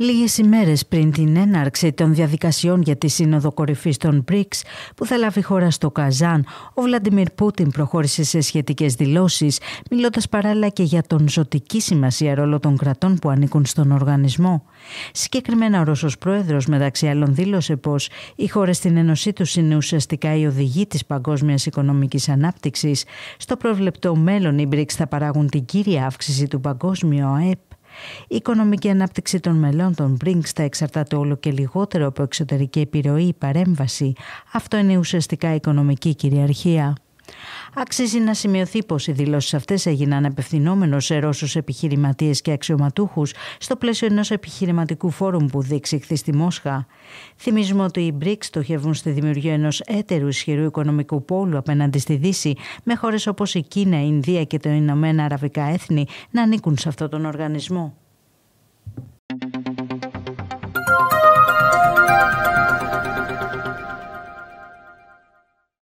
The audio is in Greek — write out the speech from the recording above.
Λίγες ημέρες πριν την έναρξη των διαδικασιών για τη Σύνοδο Κορυφής των BRICS που θα λάβει χώρα στο Καζάν, ο Βλαντιμίρ Πούτιν προχώρησε σε σχετικές δηλώσεις, μιλώντας παράλληλα και για τον ζωτική σημασία ρόλο των κρατών που ανήκουν στον οργανισμό. Συγκεκριμένα ο Ρώσος Πρόεδρος μεταξύ άλλων δήλωσε πως οι χώρες στην Ένωσή τους είναι ουσιαστικά η οδηγή της παγκόσμιας οικονομικής ανάπτυξης. Στο προβλεπτό μέλλον οι BRICS θα παράγουν την κύρια αύξηση του παγκόσμιου ΑΕΠ η οικονομική ανάπτυξη των μελών των BRICS θα εξαρτάται όλο και λιγότερο από εξωτερική επιρροή ή παρέμβαση. Αυτό είναι ουσιαστικά οικονομική κυριαρχία. Αξίζει να σημειωθεί πως οι δηλώσεις αυτές έγιναν απευθυνόμενος σε Ρώσους επιχειρηματίες και αξιωματούχους στο πλαίσιο ενός επιχειρηματικού φόρουμ που διεξήχθη στη Μόσχα. Θυμίζουμε ότι οι BRICS στοχεύουν στη δημιουργία ενός έτερου ισχυρού οικονομικού πόλου απέναντι στη Δύση, με χώρες όπως η Κίνα, η Ινδία και τα Ηνωμένα Αραβικά Έθνη να ανήκουν σε αυτόν τον οργανισμό.